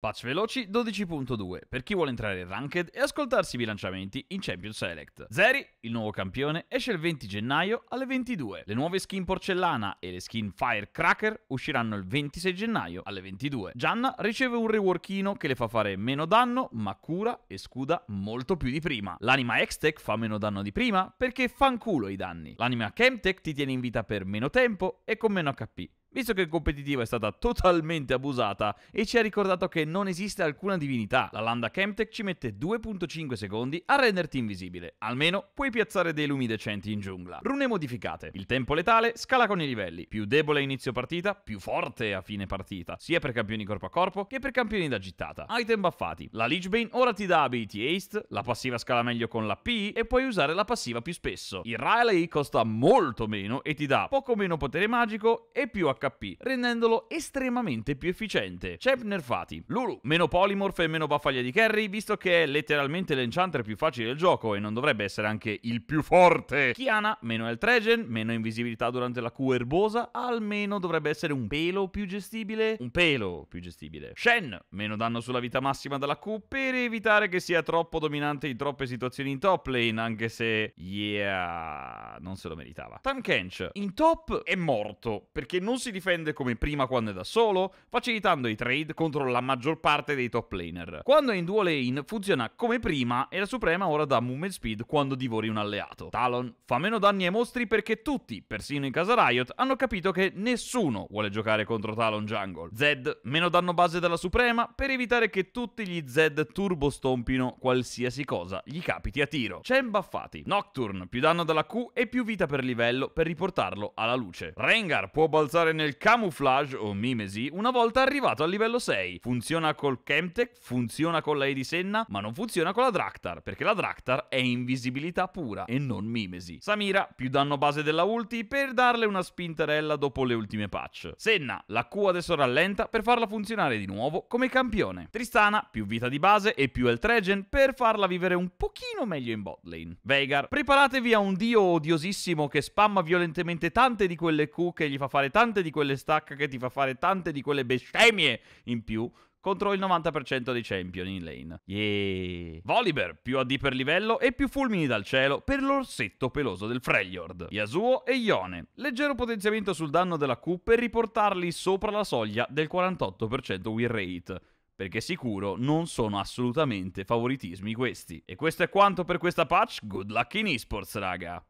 Patch Veloci 12.2 per chi vuole entrare in Ranked e ascoltarsi i bilanciamenti in Champion Select. Zeri, il nuovo campione, esce il 20 gennaio alle 22. Le nuove skin porcellana e le skin Firecracker usciranno il 26 gennaio alle 22. Gianna riceve un reworkino che le fa fare meno danno, ma cura e scuda molto più di prima. L'anima Extech fa meno danno di prima perché fanculo i danni. L'anima Chemtech ti tiene in vita per meno tempo e con meno HP. Visto che il competitivo è stata totalmente abusata e ci ha ricordato che non esiste alcuna divinità, la landa Chemtech ci mette 2.5 secondi a renderti invisibile. Almeno puoi piazzare dei lumi decenti in giungla. Rune modificate. Il tempo letale scala con i livelli. Più debole a inizio partita, più forte a fine partita, sia per campioni corpo a corpo che per campioni da gittata. Item buffati. La Lich Bane ora ti dà ability haste, la passiva scala meglio con la P e puoi usare la passiva più spesso. Il Riley costa molto meno e ti dà poco meno potere magico e più a HP, rendendolo estremamente più efficiente. Chapner nerfati. Lulu, meno polymorph e meno baffaglia di Kerry, visto che è letteralmente l'enchanter più facile del gioco e non dovrebbe essere anche il più forte. Kiana, meno el tregen, meno invisibilità durante la Q erbosa, almeno dovrebbe essere un pelo più gestibile. Un pelo più gestibile. Shen, meno danno sulla vita massima dalla Q per evitare che sia troppo dominante in troppe situazioni in top lane, anche se, yeah, non se lo meritava. Tam Kench, in top è morto, perché non si si difende come prima quando è da solo, facilitando i trade contro la maggior parte dei top laner. Quando è in duo lane funziona come prima e la Suprema ora dà movement speed quando divori un alleato. Talon fa meno danni ai mostri perché tutti, persino in casa Riot, hanno capito che nessuno vuole giocare contro Talon Jungle. Zed meno danno base dalla Suprema per evitare che tutti gli Zed turbo stompino qualsiasi cosa gli capiti a tiro. C'è imbaffati. Nocturne più danno dalla Q e più vita per livello per riportarlo alla luce. Rengar può balzare nel camouflage o mimesi una volta arrivato al livello 6. Funziona col Chemtech, funziona con la Senna, ma non funziona con la Draktar, perché la Draktar è invisibilità pura e non mimesi. Samira, più danno base della ulti per darle una spinterella dopo le ultime patch. Senna, la Q adesso rallenta per farla funzionare di nuovo come campione. Tristana, più vita di base e più el Tregen per farla vivere un pochino meglio in botlane. lane. Veigar, preparatevi a un dio odiosissimo che spamma violentemente tante di quelle Q che gli fa fare tante di di quelle stacche che ti fa fare tante di quelle bestemmie in più contro il 90% dei champion in lane. Yeeeh. Volibear, più AD per livello e più fulmini dal cielo per l'orsetto peloso del Freljord. Yasuo e Ione, leggero potenziamento sul danno della Q per riportarli sopra la soglia del 48% win rate perché sicuro non sono assolutamente favoritismi questi. E questo è quanto per questa patch, good luck in esports raga!